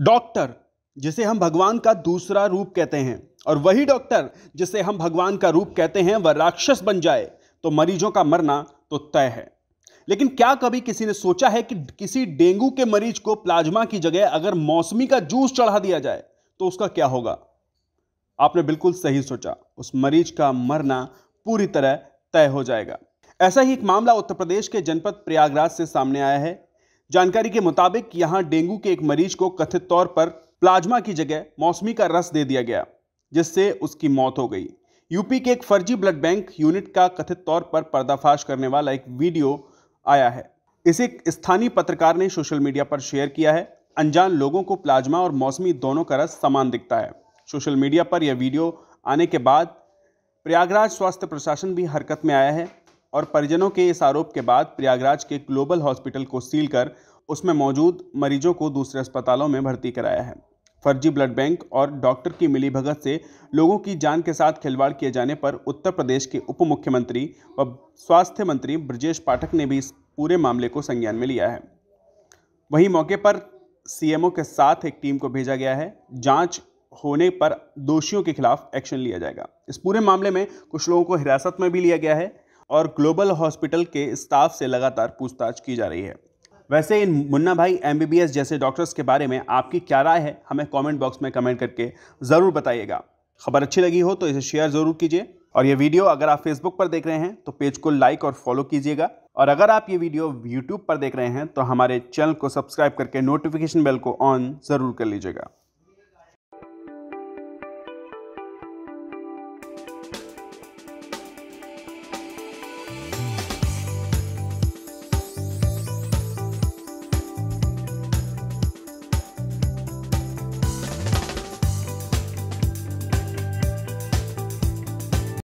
doctor जिसे हम भगवान का दूसरा रूप कहते हैं और वही डॉक्टर जिसे हम भगवान का रूप कहते हैं वह राक्षस बन जाए तो मरीजों का मरना तो तय है लेकिन क्या कभी किसी ने सोचा है कि किसी डेंगू के मरीज को प्लाज्मा की जगह अगर मौसमी का जूस चढ़ा दिया जाए तो उसका क्या होगा आपने बिल्कुल सही सोचा उस मरीज का मरना पूरी तरह तय हो जाएगा ऐसा ही एक मामला उत्तर प्रदेश के जनपद प्रयागराज से सामने आया है जानकारी के मुताबिक यहां डेंगू के एक मरीज को कथित तौर पर प्लाज्मा की जगह मौसमी का रस दे दिया गया जिससे उसकी मौत हो गई यूपी के एक फर्जी ब्लड बैंक यूनिट का कथित तौर पर पर्दाफाश करने वाला एक वीडियो आया है इसे स्थानीय पत्रकार ने सोशल मीडिया पर शेयर किया है अनजान लोगों को प्लाज्मा और मौसमी दोनों का रस समान दिखता है सोशल मीडिया पर यह वीडियो आने के बाद प्रयागराज स्वास्थ्य प्रशासन भी हरकत में आया है और परिजनों के इस आरोप के बाद प्रयागराज के ग्लोबल हॉस्पिटल को सील कर उसमें मौजूद मरीजों को दूसरे अस्पतालों में भर्ती कराया है फर्जी ब्लड बैंक और डॉक्टर की मिलीभगत से लोगों की जान के साथ खिलवाड़ किए जाने पर उत्तर प्रदेश के उप मुख्यमंत्री व स्वास्थ्य मंत्री ब्रजेश पाठक ने भी इस पूरे मामले को संज्ञान में लिया है वहीं मौके पर सीएमओ के साथ एक टीम को भेजा गया है जांच होने पर दोषियों के खिलाफ एक्शन लिया जाएगा इस पूरे मामले में कुछ लोगों को हिरासत में भी लिया गया है और ग्लोबल हॉस्पिटल के स्टाफ से लगातार पूछताछ की जा रही है वैसे इन मुन्ना भाई एम जैसे डॉक्टर्स के बारे में आपकी क्या राय है हमें कमेंट बॉक्स में कमेंट करके ज़रूर बताइएगा खबर अच्छी लगी हो तो इसे शेयर ज़रूर कीजिए और ये वीडियो अगर आप फेसबुक पर देख रहे हैं तो पेज को लाइक और फॉलो कीजिएगा और अगर आप ये वीडियो यूट्यूब पर देख रहे हैं तो हमारे चैनल को सब्सक्राइब करके नोटिफिकेशन बेल को ऑन ज़रूर कर लीजिएगा